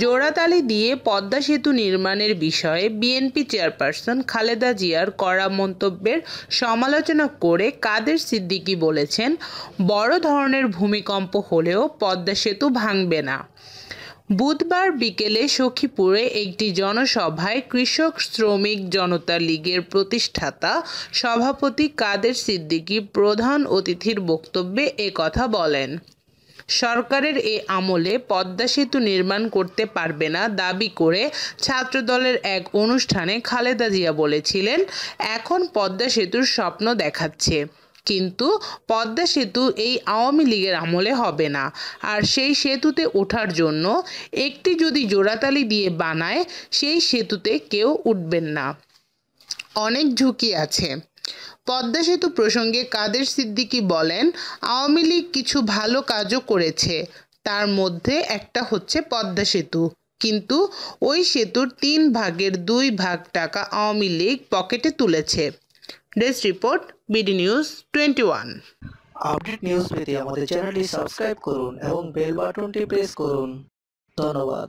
জোড়াতালি দিয়ে পদ্মা সেতু নির্মাণের বিষয়ে বিএনপি চেয়ারপারসন খালেদা জিয়ার করা মন্তব্যের সমালোচনা করে কাদের সিদ্দিকী বলেছেন বড় ধরনের ভূমিকম্প হলেও পদ্মা সেতু ভাঙবে না বুধবার বিকেলে সখীপুরে একটি জনসভায় কৃষক শ্রমিক জনতা লীগের প্রতিষ্ঠাতা সভাপতি কাদের সিদ্দিকী প্রধান অতিথির বক্তব্যে কথা বলেন সরকারের এ আমলে পদ্মা সেতু নির্মাণ করতে পারবে না দাবি করে ছাত্রদলের এক অনুষ্ঠানে খালেদা জিয়া বলেছিলেন এখন পদ্মা সেতুর স্বপ্ন দেখাচ্ছে কিন্তু পদ্মা সেতু এই আওয়ামী লীগের আমলে হবে না আর সেই সেতুতে ওঠার জন্য একটি যদি জোড়াতালি দিয়ে বানায় সেই সেতুতে কেউ উঠবেন না অনেক ঝুঁকি আছে পদ্মা সেতু প্রসঙ্গে কাদের সিদ্দিকি বলেন আওয়ামী লীগ কিছু ভালো কাজও করেছে তার মধ্যে একটা হচ্ছে পদ্মা সেতু কিন্তু ওই সেতুর তিন ভাগের দুই ভাগ টাকা আওয়ামী লীগ পকেটে তুলেছে desk report BD news twenty one update news পেতে আমাদের চ্যানেলটি সাবস্ক্রাইব করুন এবং বেল বাটনটি প্রেস করুন ধন্যবাদ